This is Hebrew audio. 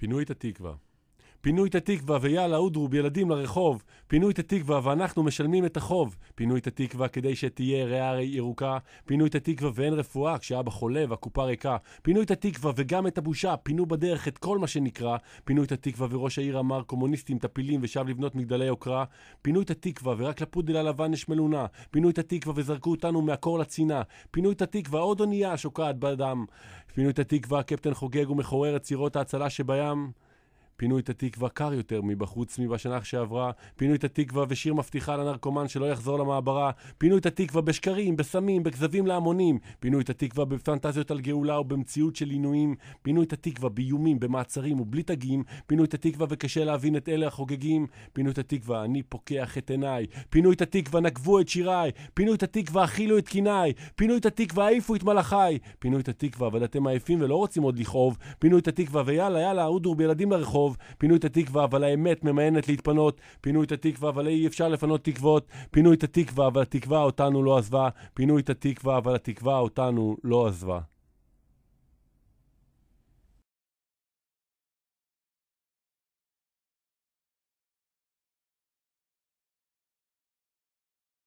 פינו את התקווה. פינו את התקווה ויאללה אודרוב, ילדים לרחוב. פינו את התקווה ואנחנו משלמים את החוב. פינו את התקווה כדי שתהיה ריאה ירוקה. פינו את התקווה ואין רפואה כשאבא חולה והקופה ריקה. פינו את התקווה וגם את הבושה. פינו בדרך את כל מה שנקרא. פינו את התקווה וראש העיר אמר קומוניסטים טפילים ושב לבנות מגדלי יוקרה. פינו את התקווה ורק לפודל הלבן יש מלונה. פינו את התקווה וזרקו אותנו מהקור לצינה. פינו את התקווה עוד אונייה שוקעת בדם. פינו את התקווה, הקפטן חוגג ומכורר את סירות ההצלה שבים. פינו את התקווה קר יותר מבחוץ מבשנה שעברה, פינו את התקווה ושיר מבטיחה לנרקומן שלא יחזור למעברה, פינו את התקווה בשקרים, בסמים, בכזבים להמונים, פינו את התקווה בפנטזיות על גאולה ובמציאות של עינויים, פינו את התקווה באיומים, במעצרים ובלי תגים, פינו את התקווה וקשה להבין את אלה החוגגים, פינו את התקווה, אני פוקח את עיניי, פינו את התקווה, נגבו את שיריי, פינו את התקווה, אכילו את קיניי, פינו את התקווה, העיפו את מלאכיי, פינו את התקווה, אבל אתם עייפים ולא רוצים עוד לכאוב, פינו את התקווה, ויאללה, יאללה, אודרוב, הרחוב, פינו את התקווה, אבל האמת ממאנת להתפנות, פינו את התקווה, אבל אי אפשר לפנות תקוות, פינו את התקווה, אבל התקווה אותנו לא עזבה, פינו את התקווה, אבל התקווה אותנו לא עזבה.